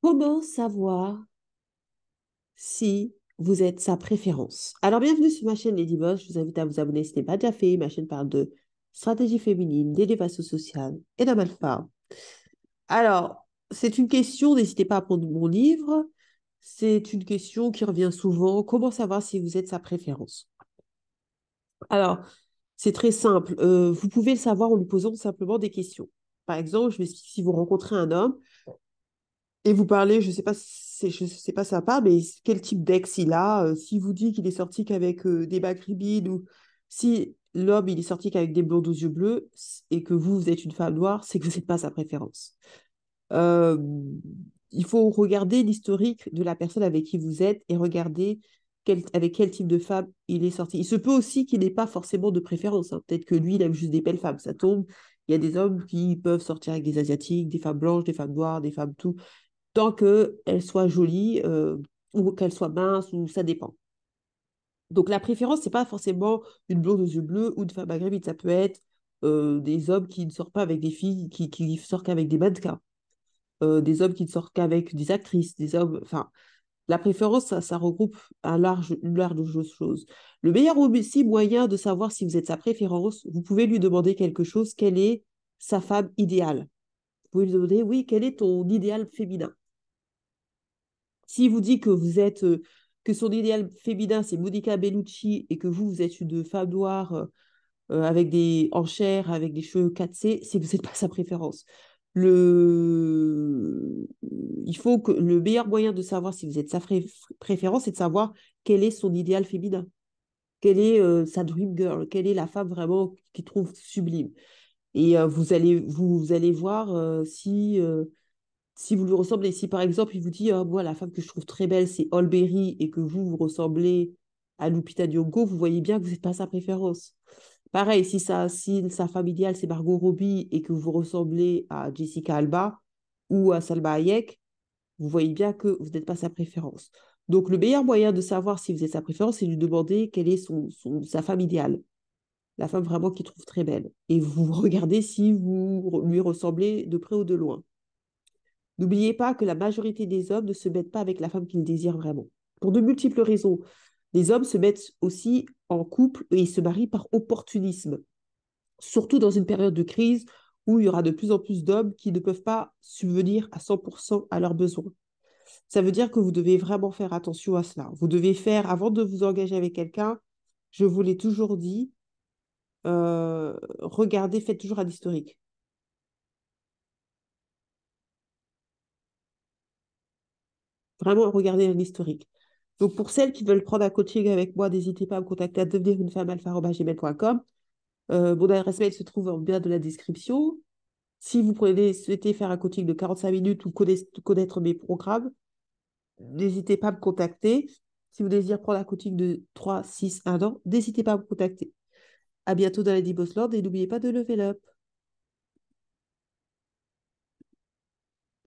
Comment savoir si vous êtes sa préférence Alors, bienvenue sur ma chaîne Lady Boss. Je vous invite à vous abonner si ce n'est pas déjà fait. Ma chaîne parle de stratégie féminine, d'élévation sociale et d'un Alors, c'est une question, n'hésitez pas à prendre mon livre. C'est une question qui revient souvent. Comment savoir si vous êtes sa préférence Alors, c'est très simple. Euh, vous pouvez le savoir en lui posant simplement des questions. Par exemple, je si vous rencontrez un homme et vous parlez, je ne sais pas si je sais pas sa part, mais quel type d'ex il a S'il euh, Si vous dit qu'il est sorti qu'avec euh, des bacs ou si l'homme il est sorti qu'avec des blondes aux yeux bleus et que vous vous êtes une femme noire, c'est que vous n'êtes pas sa préférence. il faut regarder l'historique de la personne avec qui vous êtes et regarder quel, avec quel type de femme il est sorti. Il se peut aussi qu'il n'ait pas forcément de préférence. Hein. Peut-être que lui, il aime juste des belles femmes. Ça tombe. Il y a des hommes qui peuvent sortir avec des Asiatiques, des femmes blanches, des femmes noires, des femmes tout tant qu'elle soit jolie euh, ou qu'elle soit mince, ou ça dépend. Donc la préférence, c'est pas forcément une blonde aux yeux bleus ou une femme maghrébine, ça peut être euh, des hommes qui ne sortent pas avec des filles, qui, qui sortent qu'avec des mannequins, euh, des hommes qui ne sortent qu'avec des actrices, des hommes, enfin, la préférence, ça, regroupe un large, une large chose. Le meilleur aussi moyen de savoir si vous êtes sa préférence, vous pouvez lui demander quelque chose, quelle est sa femme idéale. Vous pouvez lui demander, oui, quel est ton idéal féminin s'il vous dit que vous êtes euh, que son idéal féminin c'est Monica Bellucci et que vous vous êtes une femme noire euh, euh, avec des en avec des cheveux 4C, c'est que vous n'êtes pas sa préférence. Le... Il faut que le meilleur moyen de savoir si vous êtes sa préférence, c'est de savoir quel est son idéal féminin, quelle est sa dream girl, quelle est la femme vraiment qu'il trouve sublime. Et vous allez vous allez voir si si vous lui ressemblez, si par exemple il vous dit oh, la femme que je trouve très belle c'est Holberry et que vous vous ressemblez à Lupita Diogo, vous voyez bien que vous n'êtes pas sa préférence. Pareil, si, ça, si sa femme idéale c'est Margot Robbie et que vous ressemblez à Jessica Alba ou à Salma Hayek, vous voyez bien que vous n'êtes pas sa préférence. Donc le meilleur moyen de savoir si vous êtes sa préférence, c'est de lui demander quelle est son, sa femme idéale, la femme vraiment qu'il trouve très belle. Et vous regardez si vous lui ressemblez de près ou de loin. N'oubliez pas que la majorité des hommes ne se mettent pas avec la femme qu'ils désirent vraiment. Pour de multiples raisons, les hommes se mettent aussi en couple et ils se marient par opportunisme, surtout dans une période de crise où il y aura de plus en plus d'hommes qui ne peuvent pas subvenir à 100% à leurs besoins. Ça veut dire que vous devez vraiment faire attention à cela. Vous devez faire, avant de vous engager avec quelqu'un, je vous l'ai toujours dit, euh, regardez, faites toujours un historique. vraiment regarder l'historique. Donc, pour celles qui veulent prendre un coaching avec moi, n'hésitez pas à me contacter à devenirunefemmealpha.gmail.com. Euh, mon adresse mail se trouve en bien de la description. Si vous souhaitez faire un coaching de 45 minutes ou connaître, mes programmes, n'hésitez pas à me contacter. Si vous désirez prendre un coaching de 3, 6, 1 an, n'hésitez pas à me contacter. À bientôt dans la Lord et n'oubliez pas de level up.